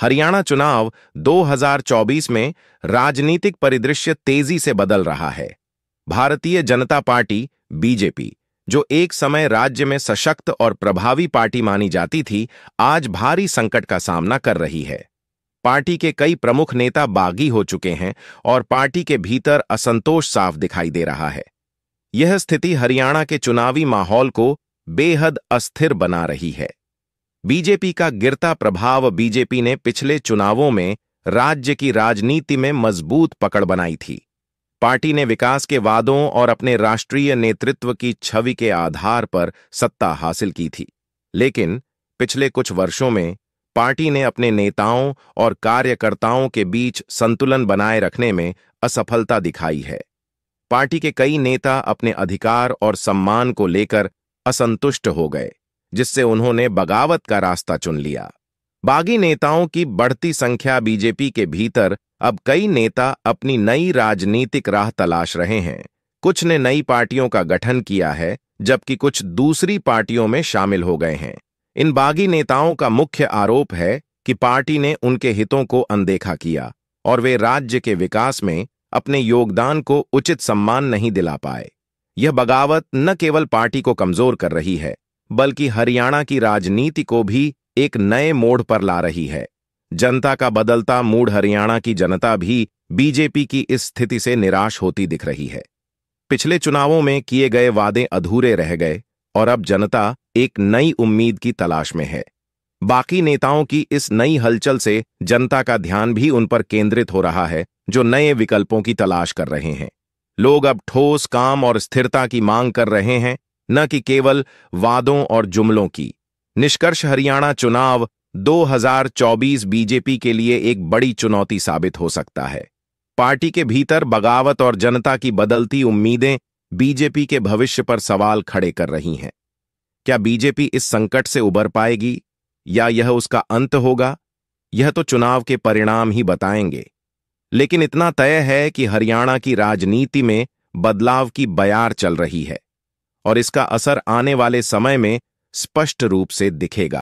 हरियाणा चुनाव 2024 में राजनीतिक परिदृश्य तेजी से बदल रहा है भारतीय जनता पार्टी बीजेपी जो एक समय राज्य में सशक्त और प्रभावी पार्टी मानी जाती थी आज भारी संकट का सामना कर रही है पार्टी के कई प्रमुख नेता बागी हो चुके हैं और पार्टी के भीतर असंतोष साफ दिखाई दे रहा है यह स्थिति हरियाणा के चुनावी माहौल को बेहद अस्थिर बना रही है बीजेपी का गिरता प्रभाव बीजेपी ने पिछले चुनावों में राज्य की राजनीति में मजबूत पकड़ बनाई थी पार्टी ने विकास के वादों और अपने राष्ट्रीय नेतृत्व की छवि के आधार पर सत्ता हासिल की थी लेकिन पिछले कुछ वर्षों में पार्टी ने अपने नेताओं और कार्यकर्ताओं के बीच संतुलन बनाए रखने में असफलता दिखाई है पार्टी के कई नेता अपने अधिकार और सम्मान को लेकर असंतुष्ट हो गए जिससे उन्होंने बगावत का रास्ता चुन लिया बागी नेताओं की बढ़ती संख्या बीजेपी के भीतर अब कई नेता अपनी नई राजनीतिक राह तलाश रहे हैं कुछ ने नई पार्टियों का गठन किया है जबकि कुछ दूसरी पार्टियों में शामिल हो गए हैं इन बागी नेताओं का मुख्य आरोप है कि पार्टी ने उनके हितों को अनदेखा किया और वे राज्य के विकास में अपने योगदान को उचित सम्मान नहीं दिला पाए यह बगावत न केवल पार्टी को कमजोर कर रही है बल्कि हरियाणा की राजनीति को भी एक नए मोड़ पर ला रही है जनता का बदलता मूड हरियाणा की जनता भी बीजेपी की इस स्थिति से निराश होती दिख रही है पिछले चुनावों में किए गए वादे अधूरे रह गए और अब जनता एक नई उम्मीद की तलाश में है बाकी नेताओं की इस नई हलचल से जनता का ध्यान भी उन पर केंद्रित हो रहा है जो नए विकल्पों की तलाश कर रहे हैं लोग अब ठोस काम और स्थिरता की मांग कर रहे हैं न कि केवल वादों और जुमलों की निष्कर्ष हरियाणा चुनाव 2024 बीजेपी के लिए एक बड़ी चुनौती साबित हो सकता है पार्टी के भीतर बगावत और जनता की बदलती उम्मीदें बीजेपी के भविष्य पर सवाल खड़े कर रही हैं क्या बीजेपी इस संकट से उबर पाएगी या यह उसका अंत होगा यह तो चुनाव के परिणाम ही बताएंगे लेकिन इतना तय है कि हरियाणा की राजनीति में बदलाव की बयार चल रही है और इसका असर आने वाले समय में स्पष्ट रूप से दिखेगा